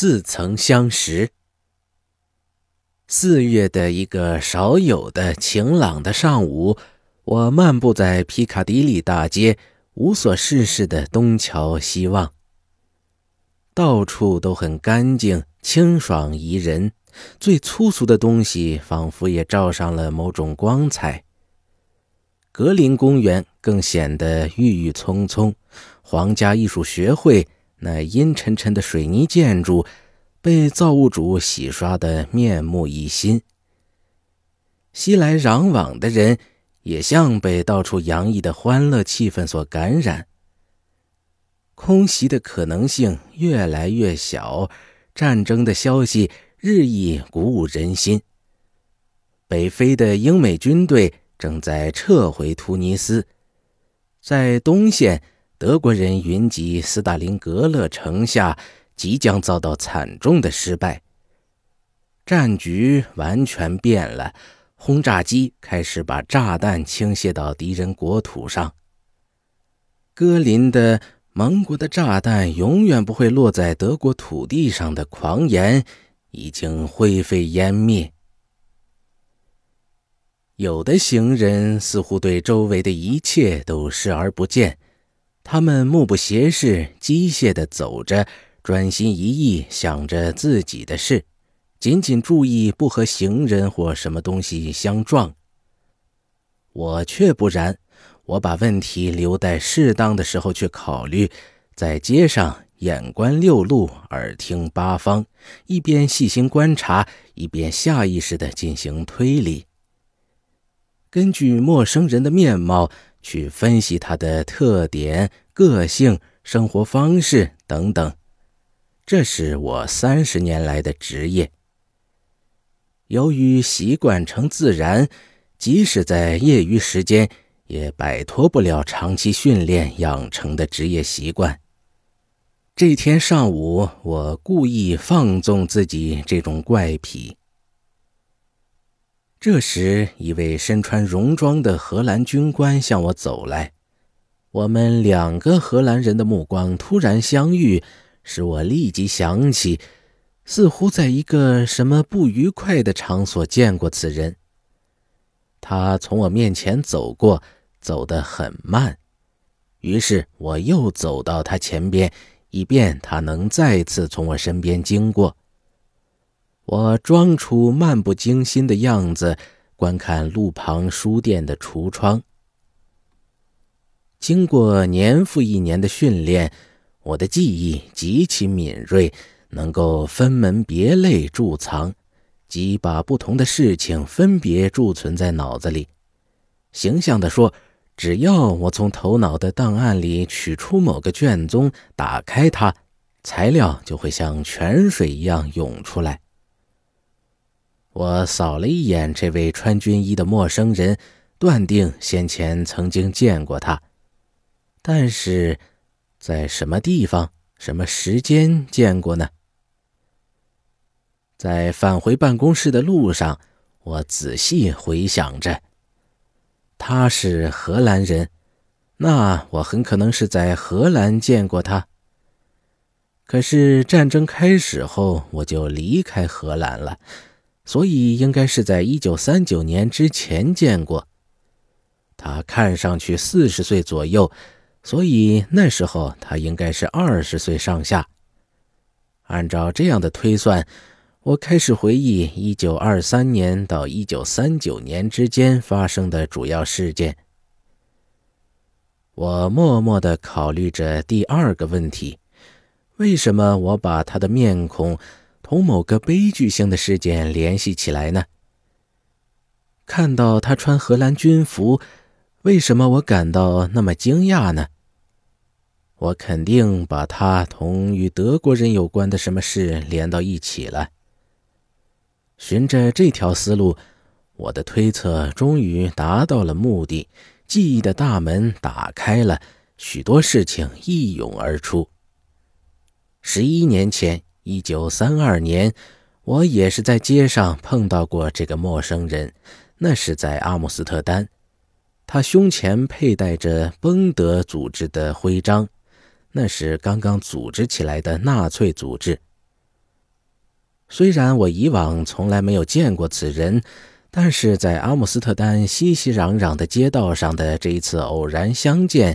似曾相识。四月的一个少有的晴朗的上午，我漫步在皮卡迪里大街，无所事事的东瞧西望。到处都很干净、清爽、宜人，最粗俗的东西仿佛也照上了某种光彩。格林公园更显得郁郁葱葱，皇家艺术学会。那阴沉沉的水泥建筑被造物主洗刷得面目一新，熙来攘往的人也像被到处洋溢的欢乐气氛所感染。空袭的可能性越来越小，战争的消息日益鼓舞人心。北非的英美军队正在撤回突尼斯，在东线。德国人云集斯大林格勒城下，即将遭到惨重的失败。战局完全变了，轰炸机开始把炸弹倾泻到敌人国土上。戈林的盟国的炸弹永远不会落在德国土地上的狂言，已经灰飞烟灭。有的行人似乎对周围的一切都视而不见。他们目不斜视，机械地走着，专心一意想着自己的事，仅仅注意不和行人或什么东西相撞。我却不然，我把问题留待适当的时候去考虑，在街上眼观六路，耳听八方，一边细心观察，一边下意识地进行推理。根据陌生人的面貌。去分析他的特点、个性、生活方式等等，这是我三十年来的职业。由于习惯成自然，即使在业余时间，也摆脱不了长期训练养成的职业习惯。这天上午，我故意放纵自己这种怪癖。这时，一位身穿戎装的荷兰军官向我走来。我们两个荷兰人的目光突然相遇，使我立即想起，似乎在一个什么不愉快的场所见过此人。他从我面前走过，走得很慢，于是我又走到他前边，以便他能再次从我身边经过。我装出漫不经心的样子，观看路旁书店的橱窗。经过年复一年的训练，我的记忆极其敏锐，能够分门别类贮藏，即把不同的事情分别贮存在脑子里。形象地说，只要我从头脑的档案里取出某个卷宗，打开它，材料就会像泉水一样涌出来。我扫了一眼这位穿军衣的陌生人，断定先前曾经见过他，但是，在什么地方、什么时间见过呢？在返回办公室的路上，我仔细回想着。他是荷兰人，那我很可能是在荷兰见过他。可是战争开始后，我就离开荷兰了。所以应该是在一九三九年之前见过。他看上去四十岁左右，所以那时候他应该是二十岁上下。按照这样的推算，我开始回忆一九二三年到一九三九年之间发生的主要事件。我默默地考虑着第二个问题：为什么我把他的面孔？同某个悲剧性的事件联系起来呢？看到他穿荷兰军服，为什么我感到那么惊讶呢？我肯定把他同与德国人有关的什么事连到一起了。循着这条思路，我的推测终于达到了目的，记忆的大门打开了，许多事情一涌而出。十一年前。一九三二年，我也是在街上碰到过这个陌生人，那是在阿姆斯特丹。他胸前佩戴着“邦德”组织的徽章，那是刚刚组织起来的纳粹组织。虽然我以往从来没有见过此人，但是在阿姆斯特丹熙熙攘攘的街道上的这一次偶然相见，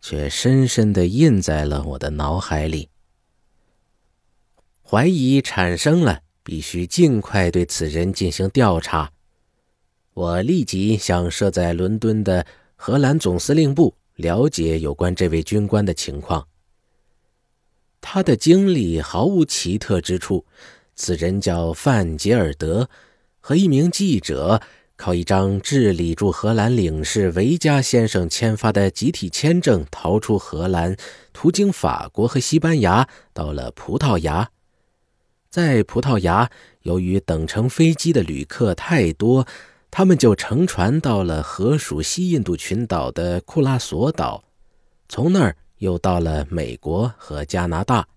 却深深地印在了我的脑海里。怀疑产生了，必须尽快对此人进行调查。我立即向设在伦敦的荷兰总司令部了解有关这位军官的情况。他的经历毫无奇特之处。此人叫范杰尔德，和一名记者靠一张治理驻荷兰领事维加先生签发的集体签证逃出荷兰，途经法国和西班牙，到了葡萄牙。在葡萄牙，由于等乘飞机的旅客太多，他们就乘船到了河属西印度群岛的库拉索岛，从那儿又到了美国和加拿大。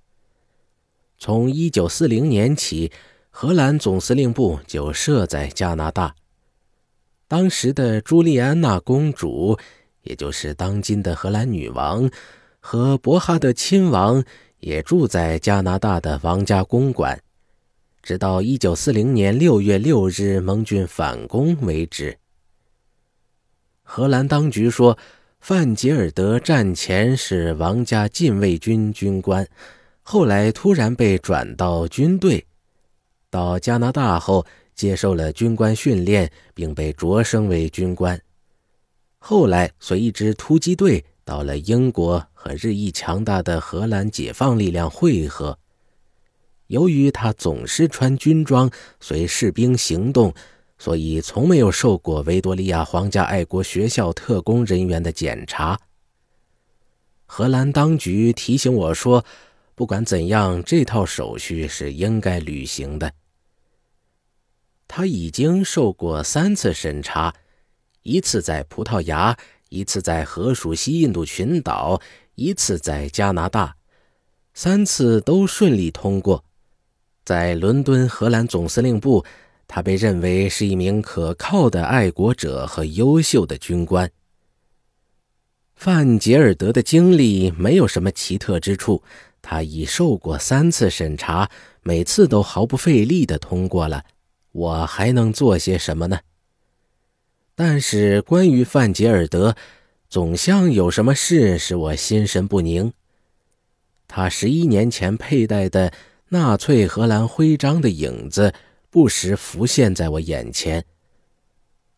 从1940年起，荷兰总司令部就设在加拿大。当时的朱莉安娜公主，也就是当今的荷兰女王，和博哈的亲王也住在加拿大的王家公馆。直到一九四零年六月六日盟军反攻为止。荷兰当局说，范吉尔德战前是王家禁卫军军官，后来突然被转到军队。到加拿大后，接受了军官训练，并被擢升为军官。后来随一支突击队到了英国，和日益强大的荷兰解放力量汇合。由于他总是穿军装随士兵行动，所以从没有受过维多利亚皇家爱国学校特工人员的检查。荷兰当局提醒我说，不管怎样，这套手续是应该履行的。他已经受过三次审查，一次在葡萄牙，一次在荷属西印度群岛，一次在加拿大，三次都顺利通过。在伦敦荷兰总司令部，他被认为是一名可靠的爱国者和优秀的军官。范杰尔德的经历没有什么奇特之处，他已受过三次审查，每次都毫不费力的通过了。我还能做些什么呢？但是关于范杰尔德，总像有什么事使我心神不宁。他十一年前佩戴的。纳粹荷兰徽章的影子不时浮现在我眼前。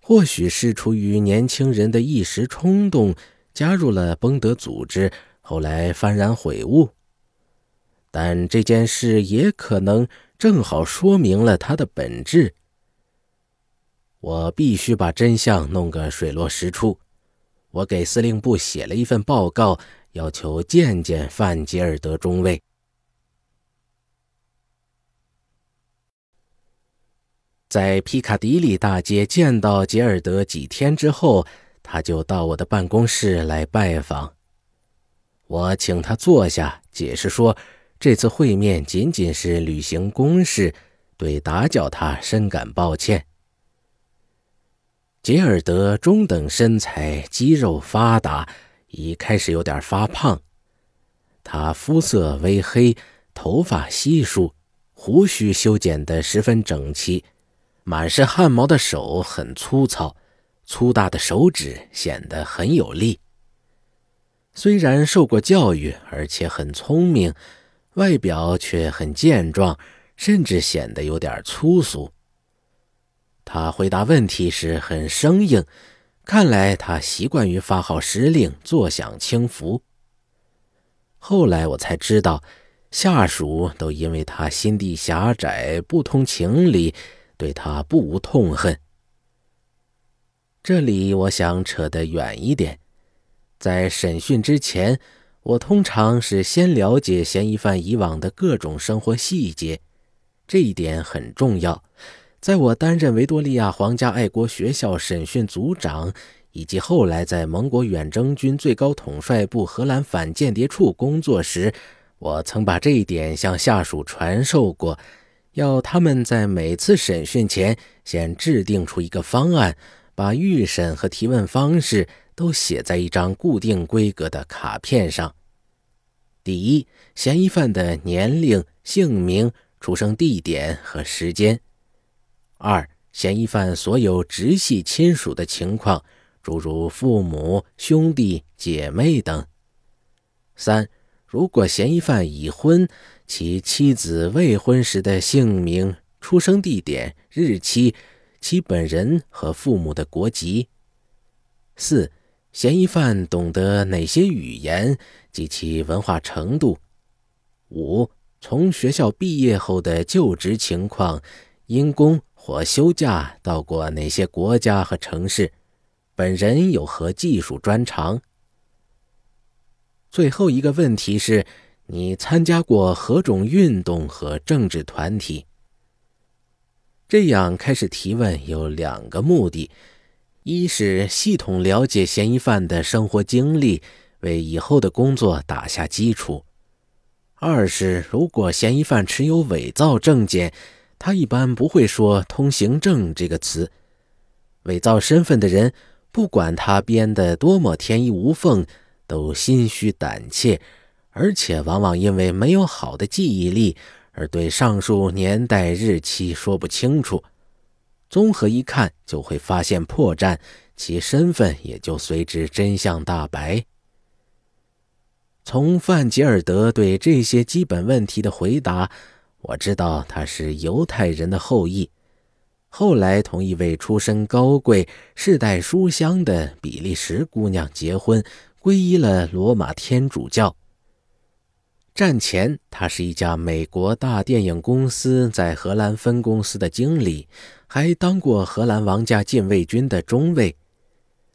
或许是出于年轻人的一时冲动，加入了崩德组织，后来幡然悔悟。但这件事也可能正好说明了他的本质。我必须把真相弄个水落石出。我给司令部写了一份报告，要求见见范吉尔德中尉。在皮卡迪里大街见到杰尔德几天之后，他就到我的办公室来拜访。我请他坐下，解释说这次会面仅仅是履行公事，对打搅他深感抱歉。杰尔德中等身材，肌肉发达，已开始有点发胖。他肤色微黑，头发稀疏，胡须修剪得十分整齐。满是汗毛的手很粗糙，粗大的手指显得很有力。虽然受过教育，而且很聪明，外表却很健壮，甚至显得有点粗俗。他回答问题时很生硬，看来他习惯于发号施令，坐享轻福。后来我才知道，下属都因为他心地狭窄、不通情理。对他不无痛恨。这里我想扯得远一点，在审讯之前，我通常是先了解嫌疑犯以往的各种生活细节，这一点很重要。在我担任维多利亚皇家爱国学校审讯组长，以及后来在盟国远征军最高统帅部荷兰反间谍处工作时，我曾把这一点向下属传授过。要他们在每次审讯前，先制定出一个方案，把预审和提问方式都写在一张固定规格的卡片上。第一，嫌疑犯的年龄、姓名、出生地点和时间；二，嫌疑犯所有直系亲属的情况，诸如父母、兄弟、姐妹等；三。如果嫌疑犯已婚，其妻子未婚时的姓名、出生地点、日期，其本人和父母的国籍。四，嫌疑犯懂得哪些语言及其文化程度？五，从学校毕业后的就职情况，因公或休假到过哪些国家和城市？本人有何技术专长？最后一个问题是：你参加过何种运动和政治团体？这样开始提问有两个目的：一是系统了解嫌疑犯的生活经历，为以后的工作打下基础；二是如果嫌疑犯持有伪造证件，他一般不会说“通行证”这个词。伪造身份的人，不管他编得多么天衣无缝。都心虚胆怯，而且往往因为没有好的记忆力而对上述年代日期说不清楚。综合一看就会发现破绽，其身份也就随之真相大白。从范吉尔德对这些基本问题的回答，我知道他是犹太人的后裔，后来同一位出身高贵、世代书香的比利时姑娘结婚。皈依了罗马天主教。战前，他是一家美国大电影公司在荷兰分公司的经理，还当过荷兰王家禁卫军的中尉。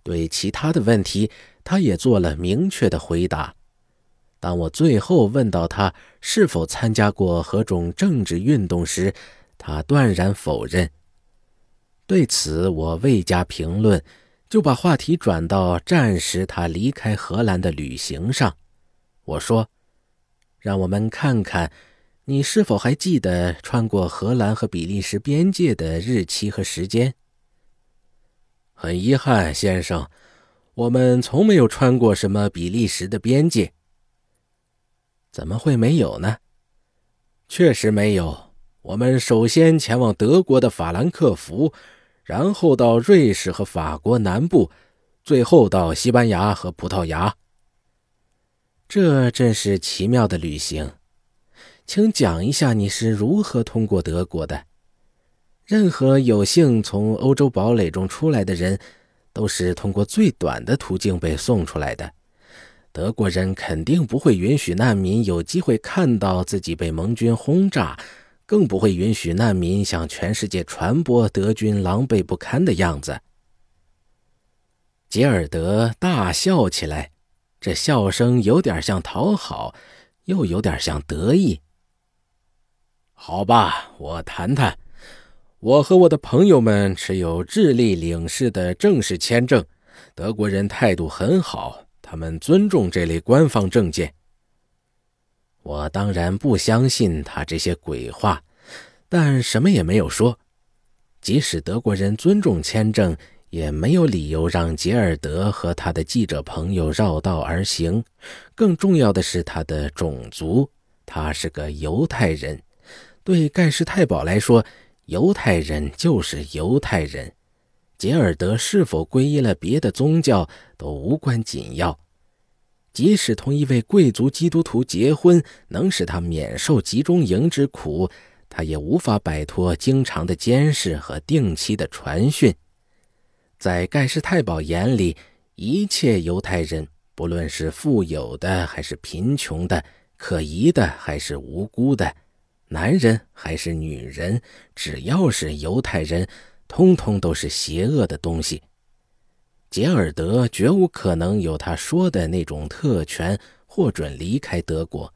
对其他的问题，他也做了明确的回答。当我最后问到他是否参加过何种政治运动时，他断然否认。对此，我未加评论。就把话题转到战时他离开荷兰的旅行上。我说：“让我们看看，你是否还记得穿过荷兰和比利时边界的日期和时间？”很遗憾，先生，我们从没有穿过什么比利时的边界。怎么会没有呢？确实没有。我们首先前往德国的法兰克福。然后到瑞士和法国南部，最后到西班牙和葡萄牙。这真是奇妙的旅行，请讲一下你是如何通过德国的。任何有幸从欧洲堡垒中出来的人，都是通过最短的途径被送出来的。德国人肯定不会允许难民有机会看到自己被盟军轰炸。更不会允许难民向全世界传播德军狼狈不堪的样子。杰尔德大笑起来，这笑声有点像讨好，又有点像得意。好吧，我谈谈。我和我的朋友们持有智利领事的正式签证，德国人态度很好，他们尊重这类官方证件。我当然不相信他这些鬼话，但什么也没有说。即使德国人尊重签证，也没有理由让杰尔德和他的记者朋友绕道而行。更重要的是，他的种族，他是个犹太人。对盖世太保来说，犹太人就是犹太人。杰尔德是否皈依了别的宗教，都无关紧要。即使同一位贵族基督徒结婚，能使他免受集中营之苦，他也无法摆脱经常的监视和定期的传讯。在盖世太保眼里，一切犹太人，不论是富有的还是贫穷的，可疑的还是无辜的，男人还是女人，只要是犹太人，通通都是邪恶的东西。杰尔德绝无可能有他说的那种特权获准离开德国，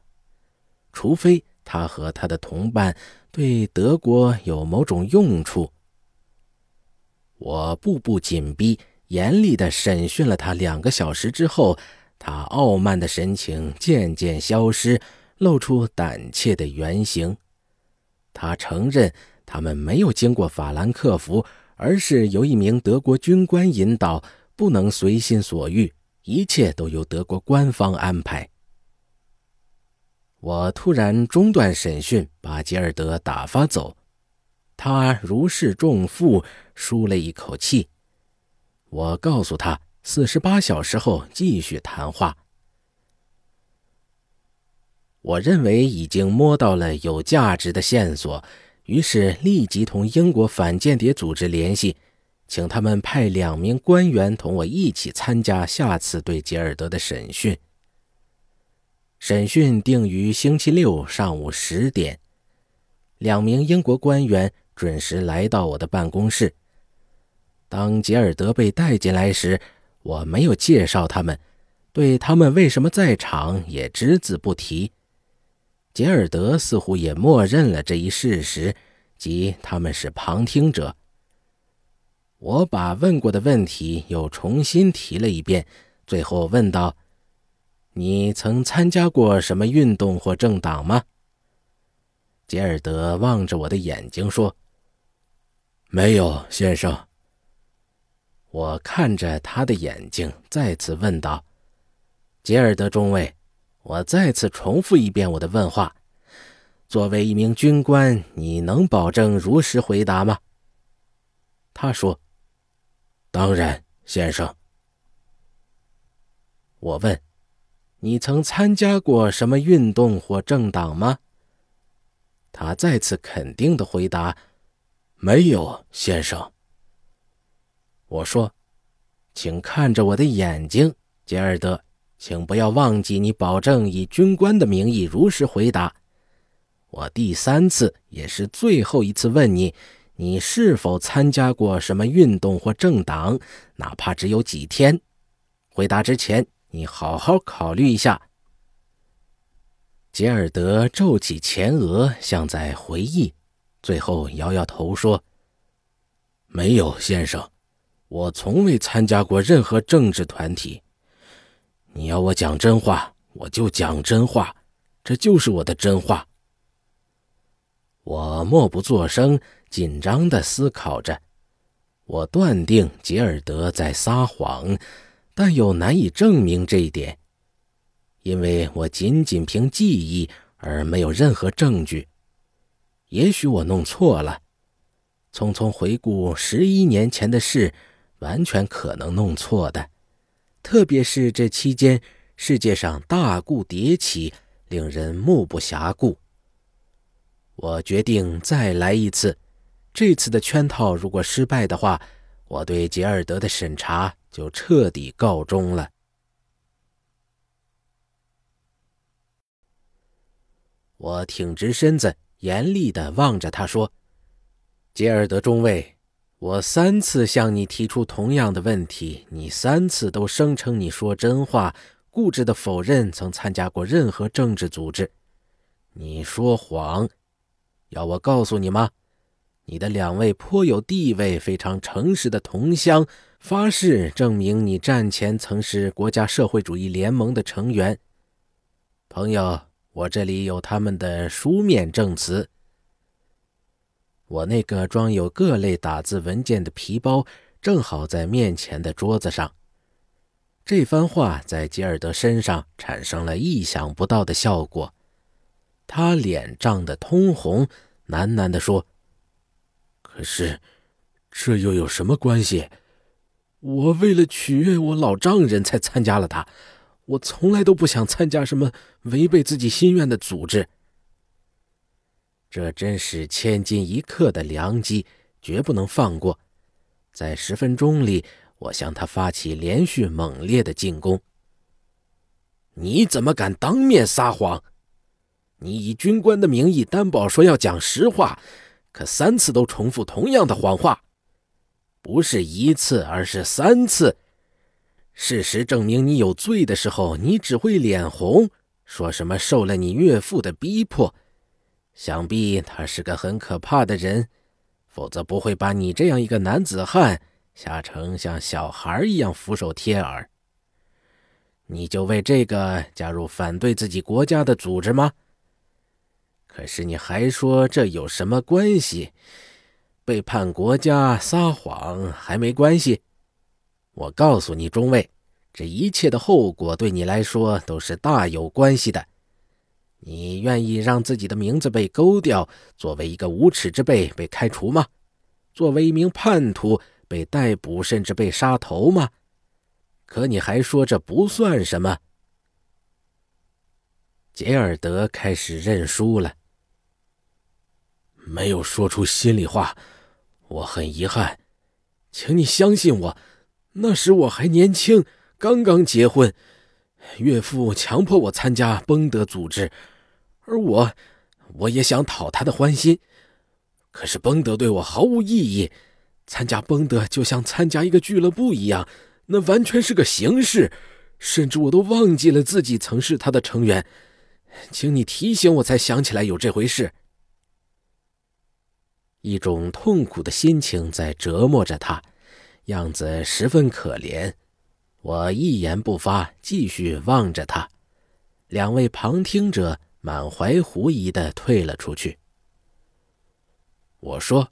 除非他和他的同伴对德国有某种用处。我步步紧逼，严厉地审讯了他两个小时之后，他傲慢的神情渐渐消失，露出胆怯的原形。他承认，他们没有经过法兰克福，而是由一名德国军官引导。不能随心所欲，一切都由德国官方安排。我突然中断审讯，把吉尔德打发走。他如释重负，舒了一口气。我告诉他，四十八小时后继续谈话。我认为已经摸到了有价值的线索，于是立即同英国反间谍组织联系。请他们派两名官员同我一起参加下次对杰尔德的审讯。审讯定于星期六上午十点。两名英国官员准时来到我的办公室。当杰尔德被带进来时，我没有介绍他们，对他们为什么在场也只字不提。杰尔德似乎也默认了这一事实，即他们是旁听者。我把问过的问题又重新提了一遍，最后问道：“你曾参加过什么运动或政党吗？”杰尔德望着我的眼睛说：“没有，先生。”我看着他的眼睛，再次问道：“杰尔德中尉，我再次重复一遍我的问话。作为一名军官，你能保证如实回答吗？”他说。当然，先生。我问：“你曾参加过什么运动或政党吗？”他再次肯定的回答：“没有，先生。”我说：“请看着我的眼睛，杰尔德，请不要忘记你保证以军官的名义如实回答。我第三次，也是最后一次问你。”你是否参加过什么运动或政党，哪怕只有几天？回答之前，你好好考虑一下。杰尔德皱起前额，像在回忆，最后摇摇头说：“没有，先生，我从未参加过任何政治团体。你要我讲真话，我就讲真话，这就是我的真话。”我默不作声。紧张地思考着，我断定杰尔德在撒谎，但又难以证明这一点，因为我仅仅凭记忆而没有任何证据。也许我弄错了，匆匆回顾十一年前的事，完全可能弄错的。特别是这期间，世界上大故迭起，令人目不暇顾。我决定再来一次。这次的圈套如果失败的话，我对杰尔德的审查就彻底告终了。我挺直身子，严厉的望着他说：“杰尔德中尉，我三次向你提出同样的问题，你三次都声称你说真话，固执的否认曾参加过任何政治组织。你说谎，要我告诉你吗？”你的两位颇有地位、非常诚实的同乡发誓证明，你战前曾是国家社会主义联盟的成员。朋友，我这里有他们的书面证词。我那个装有各类打字文件的皮包正好在面前的桌子上。这番话在吉尔德身上产生了意想不到的效果，他脸涨得通红，喃喃地说。可是，这又有什么关系？我为了取悦我老丈人才参加了他。我从来都不想参加什么违背自己心愿的组织。这真是千金一刻的良机，绝不能放过。在十分钟里，我向他发起连续猛烈的进攻。你怎么敢当面撒谎？你以军官的名义担保说要讲实话。可三次都重复同样的谎话，不是一次，而是三次。事实证明你有罪的时候，你只会脸红，说什么受了你岳父的逼迫。想必他是个很可怕的人，否则不会把你这样一个男子汉吓成像小孩一样俯首帖耳。你就为这个加入反对自己国家的组织吗？可是你还说这有什么关系？背叛国家、撒谎还没关系？我告诉你，中尉，这一切的后果对你来说都是大有关系的。你愿意让自己的名字被勾掉，作为一个无耻之辈被开除吗？作为一名叛徒被逮捕，甚至被杀头吗？可你还说这不算什么。杰尔德开始认输了。没有说出心里话，我很遗憾，请你相信我。那时我还年轻，刚刚结婚，岳父强迫我参加邦德组织，而我，我也想讨他的欢心。可是邦德对我毫无意义，参加邦德就像参加一个俱乐部一样，那完全是个形式。甚至我都忘记了自己曾是他的成员，请你提醒我才想起来有这回事。一种痛苦的心情在折磨着他，样子十分可怜。我一言不发，继续望着他。两位旁听者满怀狐疑地退了出去。我说：“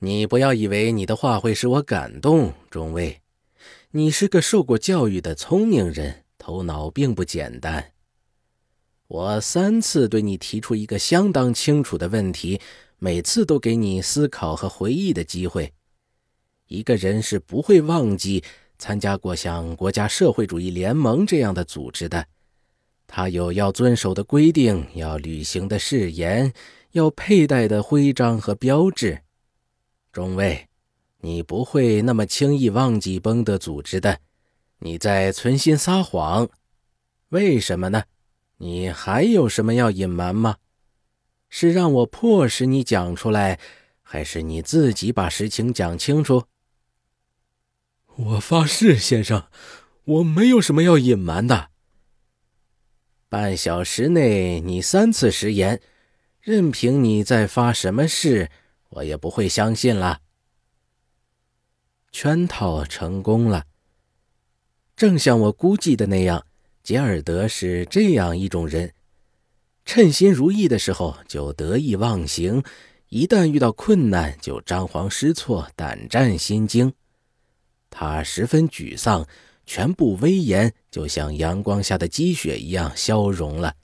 你不要以为你的话会使我感动，中尉，你是个受过教育的聪明人，头脑并不简单。我三次对你提出一个相当清楚的问题。”每次都给你思考和回忆的机会。一个人是不会忘记参加过像国家社会主义联盟这样的组织的。他有要遵守的规定，要履行的誓言，要佩戴的徽章和标志。中尉，你不会那么轻易忘记崩的组织的。你在存心撒谎？为什么呢？你还有什么要隐瞒吗？是让我迫使你讲出来，还是你自己把实情讲清楚？我发誓，先生，我没有什么要隐瞒的。半小时内你三次食言，任凭你再发什么誓，我也不会相信了。圈套成功了。正像我估计的那样，杰尔德是这样一种人。称心如意的时候就得意忘形，一旦遇到困难就张皇失措、胆战心惊。他十分沮丧，全部威严就像阳光下的积雪一样消融了。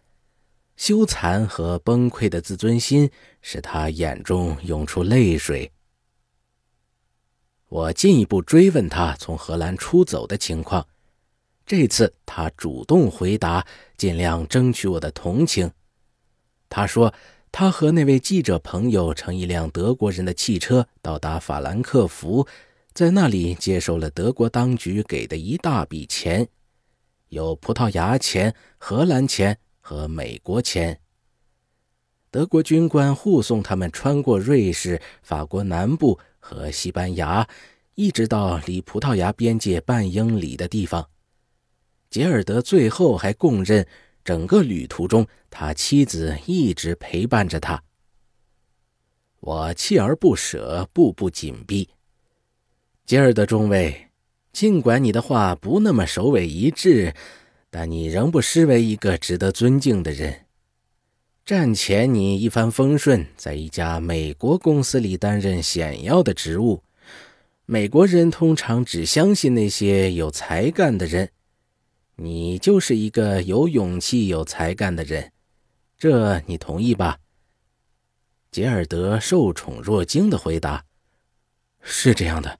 羞惭和崩溃的自尊心使他眼中涌出泪水。我进一步追问，他从荷兰出走的情况。这次他主动回答，尽量争取我的同情。他说，他和那位记者朋友乘一辆德国人的汽车到达法兰克福，在那里接受了德国当局给的一大笔钱，有葡萄牙钱、荷兰钱和美国钱。德国军官护送他们穿过瑞士、法国南部和西班牙，一直到离葡萄牙边界半英里的地方。杰尔德最后还供认。整个旅途中，他妻子一直陪伴着他。我锲而不舍，步步紧逼。今儿的中尉，尽管你的话不那么首尾一致，但你仍不失为一个值得尊敬的人。战前你一帆风顺，在一家美国公司里担任显要的职务。美国人通常只相信那些有才干的人。你就是一个有勇气、有才干的人，这你同意吧？杰尔德受宠若惊的回答：“是这样的。”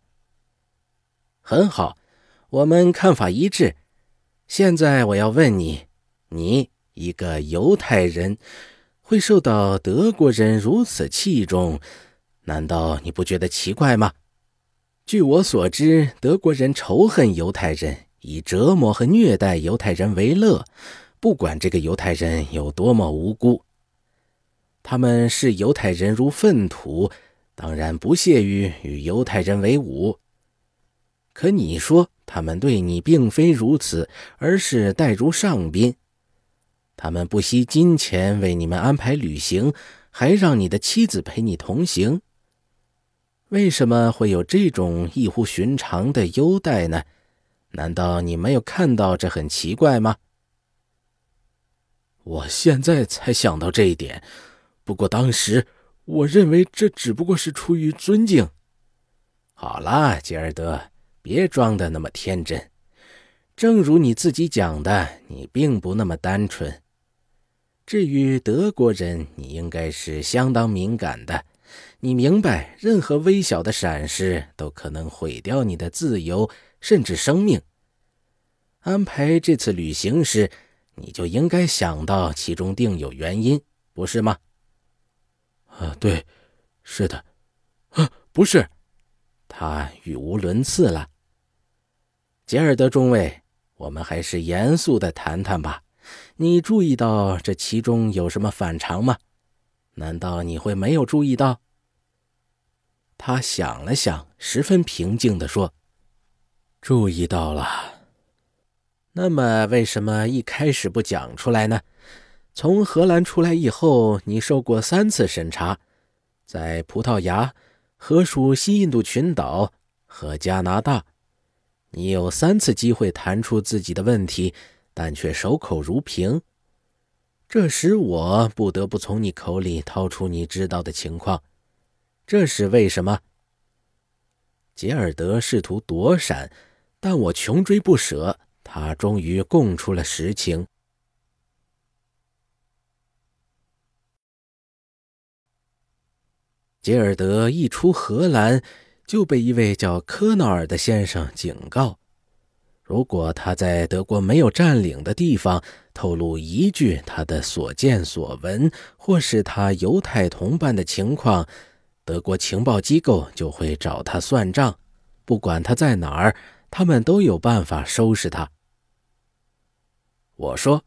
很好，我们看法一致。现在我要问你：你一个犹太人，会受到德国人如此器重，难道你不觉得奇怪吗？据我所知，德国人仇恨犹太人。以折磨和虐待犹太人为乐，不管这个犹太人有多么无辜。他们视犹太人如粪土，当然不屑于与犹太人为伍。可你说，他们对你并非如此，而是待如上宾。他们不惜金钱为你们安排旅行，还让你的妻子陪你同行。为什么会有这种异乎寻常的优待呢？难道你没有看到这很奇怪吗？我现在才想到这一点，不过当时我认为这只不过是出于尊敬。好啦，吉尔德，别装的那么天真。正如你自己讲的，你并不那么单纯。至于德国人，你应该是相当敏感的。你明白，任何微小的闪失都可能毁掉你的自由。甚至生命。安排这次旅行时，你就应该想到其中定有原因，不是吗？啊，对，是的，啊，不是。他语无伦次了。杰尔德中尉，我们还是严肃的谈谈吧。你注意到这其中有什么反常吗？难道你会没有注意到？他想了想，十分平静的说。注意到了，那么为什么一开始不讲出来呢？从荷兰出来以后，你受过三次审查，在葡萄牙、荷属西印度群岛和加拿大，你有三次机会谈出自己的问题，但却守口如瓶。这使我不得不从你口里掏出你知道的情况，这是为什么？杰尔德试图躲闪。但我穷追不舍，他终于供出了实情。杰尔德一出荷兰，就被一位叫科纳尔的先生警告：如果他在德国没有占领的地方透露一句他的所见所闻，或是他犹太同伴的情况，德国情报机构就会找他算账，不管他在哪儿。他们都有办法收拾他。我说：“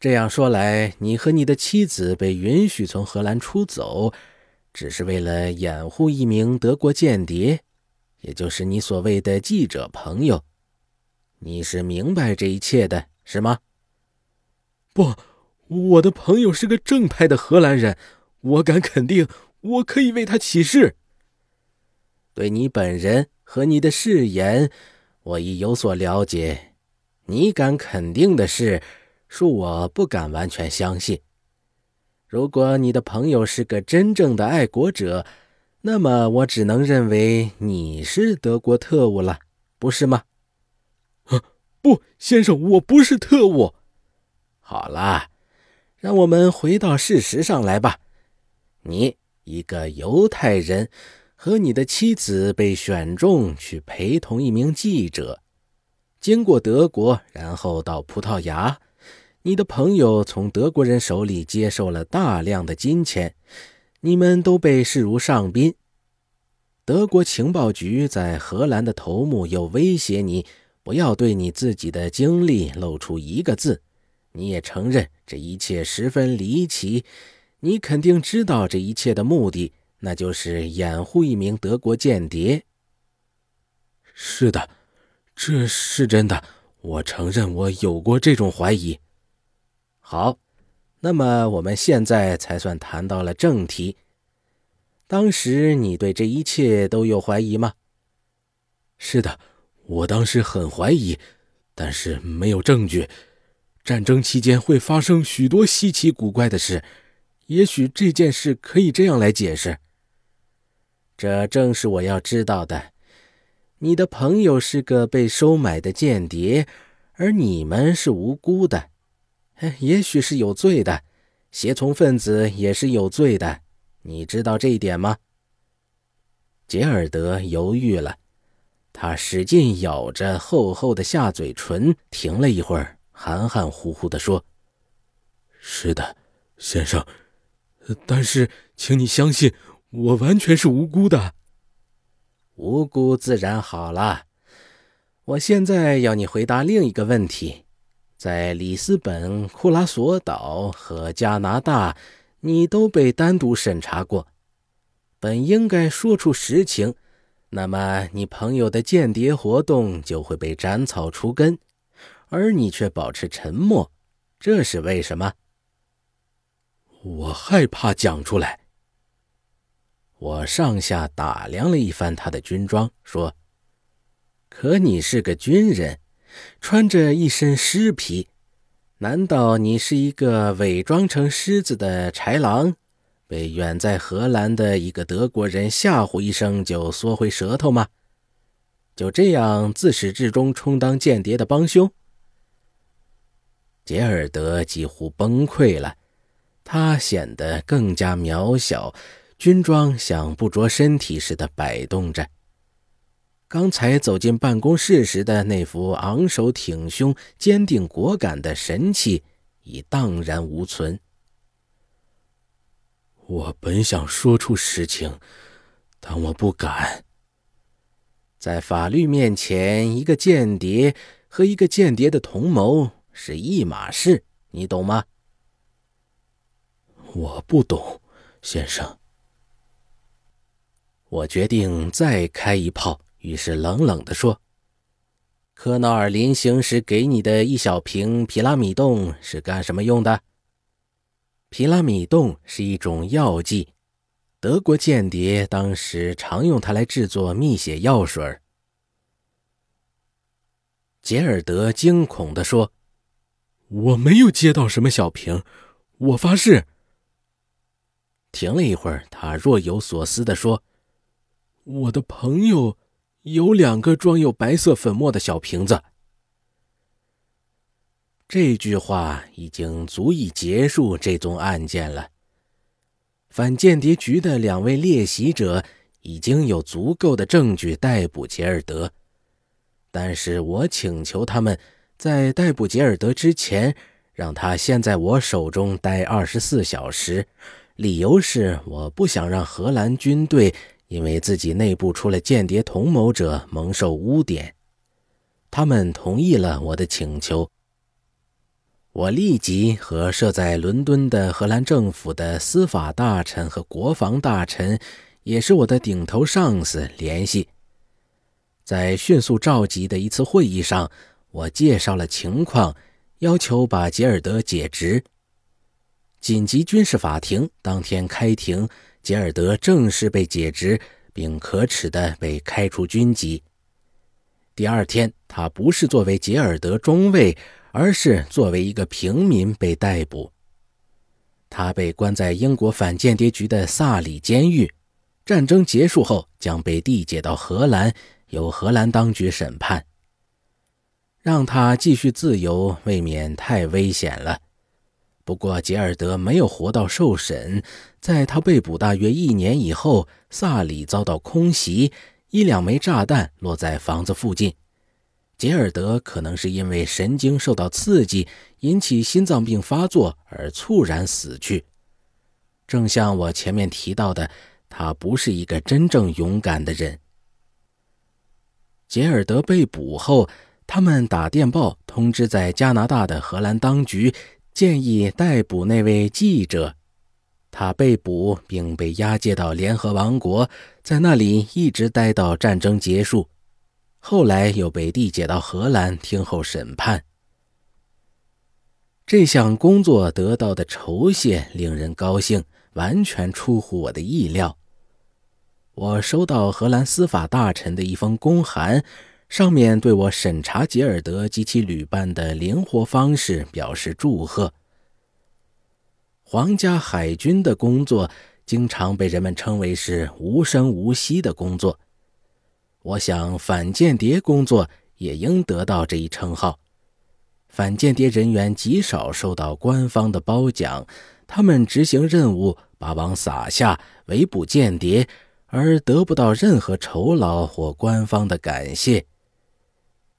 这样说来，你和你的妻子被允许从荷兰出走，只是为了掩护一名德国间谍，也就是你所谓的记者朋友。你是明白这一切的，是吗？”“不，我的朋友是个正派的荷兰人，我敢肯定，我可以为他起誓。”“对你本人。”和你的誓言，我已有所了解。你敢肯定的是，恕我不敢完全相信。如果你的朋友是个真正的爱国者，那么我只能认为你是德国特务了，不是吗？不，先生，我不是特务。好了，让我们回到事实上来吧。你，一个犹太人。和你的妻子被选中去陪同一名记者，经过德国，然后到葡萄牙。你的朋友从德国人手里接受了大量的金钱，你们都被视如上宾。德国情报局在荷兰的头目又威胁你，不要对你自己的经历露出一个字。你也承认这一切十分离奇，你肯定知道这一切的目的。那就是掩护一名德国间谍。是的，这是真的。我承认我有过这种怀疑。好，那么我们现在才算谈到了正题。当时你对这一切都有怀疑吗？是的，我当时很怀疑，但是没有证据。战争期间会发生许多稀奇古怪的事，也许这件事可以这样来解释。这正是我要知道的。你的朋友是个被收买的间谍，而你们是无辜的，也许是有罪的，协从分子也是有罪的。你知道这一点吗？杰尔德犹豫了，他使劲咬着厚厚的下嘴唇，停了一会儿，含含糊糊的说：“是的，先生，但是请你相信。”我完全是无辜的，无辜自然好了。我现在要你回答另一个问题：在里斯本、库拉索岛和加拿大，你都被单独审查过，本应该说出实情。那么你朋友的间谍活动就会被斩草除根，而你却保持沉默，这是为什么？我害怕讲出来。我上下打量了一番他的军装，说：“可你是个军人，穿着一身狮皮，难道你是一个伪装成狮子的豺狼，被远在荷兰的一个德国人吓唬一声就缩回舌头吗？就这样自始至终充当间谍的帮凶？”杰尔德几乎崩溃了，他显得更加渺小。军装像不着身体似的摆动着。刚才走进办公室时的那副昂首挺胸、坚定果敢的神气，已荡然无存。我本想说出实情，但我不敢。在法律面前，一个间谍和一个间谍的同谋是一码事，你懂吗？我不懂，先生。我决定再开一炮，于是冷冷的说：“科纳尔临行时给你的一小瓶皮拉米冻是干什么用的？”皮拉米冻是一种药剂，德国间谍当时常用它来制作蜜血药水。”杰尔德惊恐的说：“我没有接到什么小瓶，我发誓。”停了一会儿，他若有所思的说。我的朋友有两个装有白色粉末的小瓶子。这句话已经足以结束这宗案件了。反间谍局的两位猎袭者已经有足够的证据逮捕杰尔德，但是我请求他们在逮捕杰尔德之前，让他先在我手中待二十四小时。理由是我不想让荷兰军队。因为自己内部出了间谍同谋者，蒙受污点，他们同意了我的请求。我立即和设在伦敦的荷兰政府的司法大臣和国防大臣，也是我的顶头上司联系。在迅速召集的一次会议上，我介绍了情况，要求把杰尔德解职。紧急军事法庭当天开庭。杰尔德正式被解职，并可耻地被开除军籍。第二天，他不是作为杰尔德中尉，而是作为一个平民被逮捕。他被关在英国反间谍局的萨里监狱。战争结束后，将被递解到荷兰，由荷兰当局审判。让他继续自由，未免太危险了。不过，杰尔德没有活到受审。在他被捕大约一年以后，萨里遭到空袭，一两枚炸弹落在房子附近。杰尔德可能是因为神经受到刺激，引起心脏病发作而猝然死去。正像我前面提到的，他不是一个真正勇敢的人。杰尔德被捕后，他们打电报通知在加拿大的荷兰当局。建议逮捕那位记者，他被捕并被押解到联合王国，在那里一直待到战争结束，后来又被递解到荷兰听候审判。这项工作得到的酬谢令人高兴，完全出乎我的意料。我收到荷兰司法大臣的一封公函。上面对我审查杰尔德及其旅伴的灵活方式表示祝贺。皇家海军的工作经常被人们称为是无声无息的工作，我想反间谍工作也应得到这一称号。反间谍人员极少受到官方的褒奖，他们执行任务把网撒下围捕间谍，而得不到任何酬劳或官方的感谢。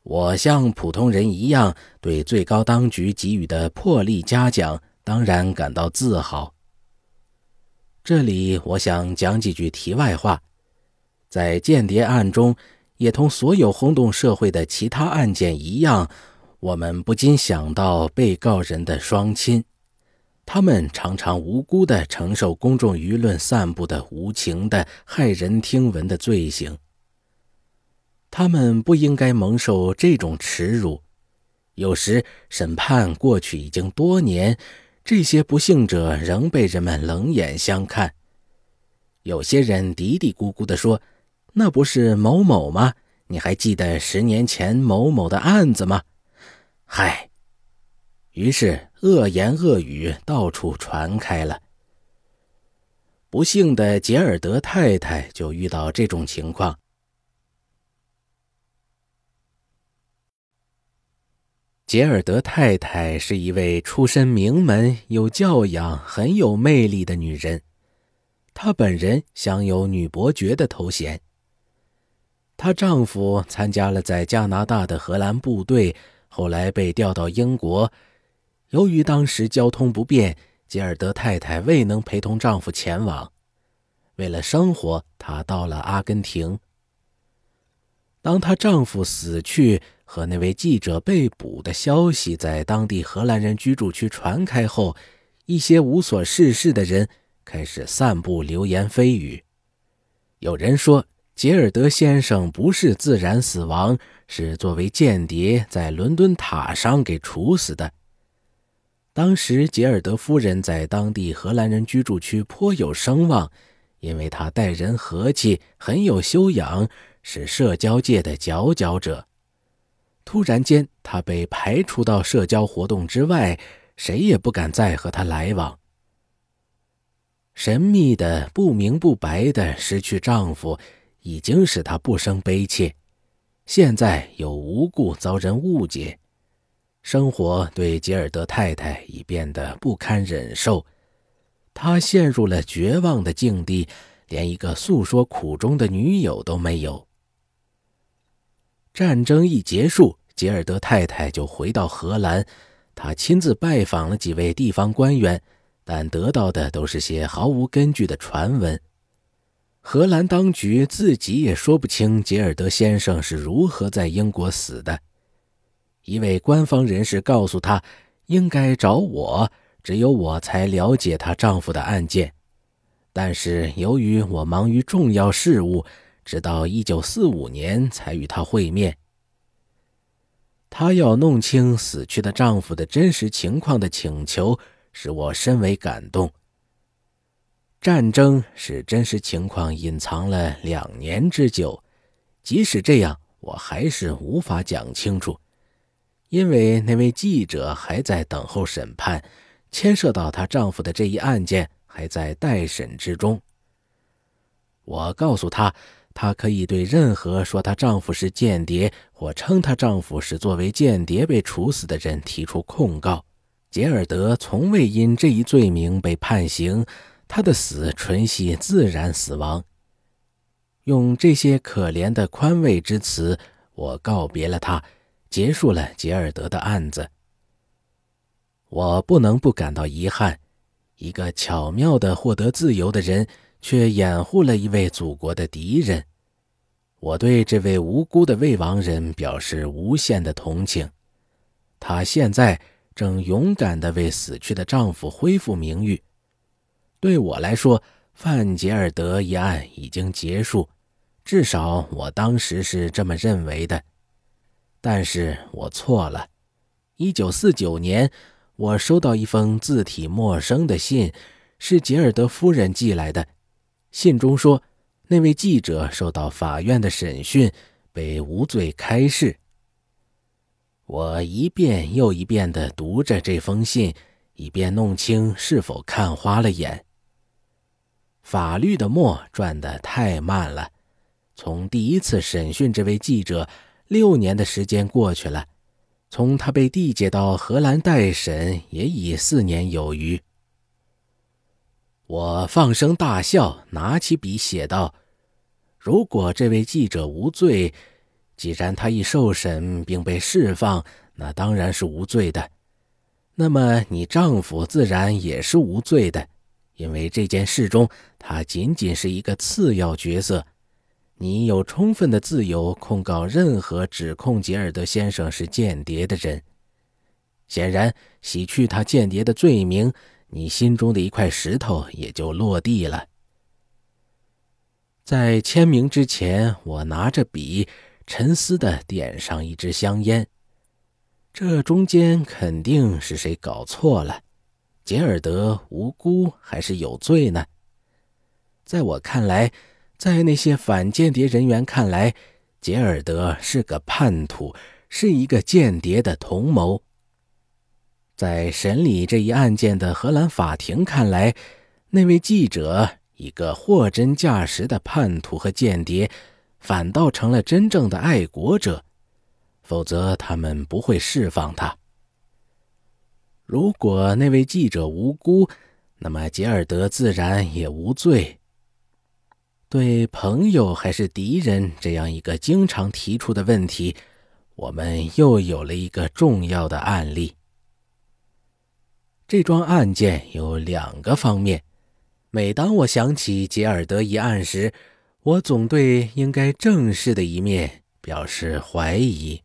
我像普通人一样，对最高当局给予的破例嘉奖，当然感到自豪。这里我想讲几句题外话，在间谍案中，也同所有轰动社会的其他案件一样，我们不禁想到被告人的双亲，他们常常无辜地承受公众舆论散布的无情的、骇人听闻的罪行。他们不应该蒙受这种耻辱。有时，审判过去已经多年，这些不幸者仍被人们冷眼相看。有些人嘀嘀咕咕地说：“那不是某某吗？你还记得十年前某某的案子吗？”嗨，于是恶言恶语到处传开了。不幸的杰尔德太太就遇到这种情况。杰尔德太太是一位出身名门、有教养、很有魅力的女人。她本人享有女伯爵的头衔。她丈夫参加了在加拿大的荷兰部队，后来被调到英国。由于当时交通不便，杰尔德太太未能陪同丈夫前往。为了生活，她到了阿根廷。当她丈夫死去，和那位记者被捕的消息在当地荷兰人居住区传开后，一些无所事事的人开始散布流言蜚语。有人说，杰尔德先生不是自然死亡，是作为间谍在伦敦塔上给处死的。当时，杰尔德夫人在当地荷兰人居住区颇有声望，因为她待人和气，很有修养，是社交界的佼佼者。突然间，她被排除到社交活动之外，谁也不敢再和她来往。神秘的、不明不白的失去丈夫，已经使她不生悲切，现在又无故遭人误解，生活对吉尔德太太已变得不堪忍受，她陷入了绝望的境地，连一个诉说苦衷的女友都没有。战争一结束，杰尔德太太就回到荷兰。她亲自拜访了几位地方官员，但得到的都是些毫无根据的传闻。荷兰当局自己也说不清杰尔德先生是如何在英国死的。一位官方人士告诉她，应该找我，只有我才了解她丈夫的案件。但是由于我忙于重要事务。直到一九四五年才与她会面。她要弄清死去的丈夫的真实情况的请求，使我深为感动。战争使真实情况隐藏了两年之久，即使这样，我还是无法讲清楚，因为那位记者还在等候审判，牵涉到她丈夫的这一案件还在待审之中。我告诉她。她可以对任何说她丈夫是间谍或称她丈夫是作为间谍被处死的人提出控告。杰尔德从未因这一罪名被判刑，他的死纯系自然死亡。用这些可怜的宽慰之词，我告别了他，结束了杰尔德的案子。我不能不感到遗憾，一个巧妙的获得自由的人。却掩护了一位祖国的敌人，我对这位无辜的未亡人表示无限的同情。她现在正勇敢地为死去的丈夫恢复名誉。对我来说，范杰尔德一案已经结束，至少我当时是这么认为的。但是我错了。一九四九年，我收到一封字体陌生的信，是杰尔德夫人寄来的。信中说，那位记者受到法院的审讯，被无罪开释。我一遍又一遍地读着这封信，以便弄清是否看花了眼。法律的墨转得太慢了，从第一次审讯这位记者，六年的时间过去了；从他被递解到荷兰待审，也已四年有余。我放声大笑，拿起笔写道：“如果这位记者无罪，既然他已受审并被释放，那当然是无罪的。那么你丈夫自然也是无罪的，因为这件事中他仅仅是一个次要角色。你有充分的自由控告任何指控杰尔德先生是间谍的人。显然，洗去他间谍的罪名。”你心中的一块石头也就落地了。在签名之前，我拿着笔，沉思的点上一支香烟。这中间肯定是谁搞错了？杰尔德无辜还是有罪呢？在我看来，在那些反间谍人员看来，杰尔德是个叛徒，是一个间谍的同谋。在审理这一案件的荷兰法庭看来，那位记者一个货真价实的叛徒和间谍，反倒成了真正的爱国者，否则他们不会释放他。如果那位记者无辜，那么杰尔德自然也无罪。对朋友还是敌人这样一个经常提出的问题，我们又有了一个重要的案例。这桩案件有两个方面。每当我想起杰尔德一案时，我总对应该正式的一面表示怀疑。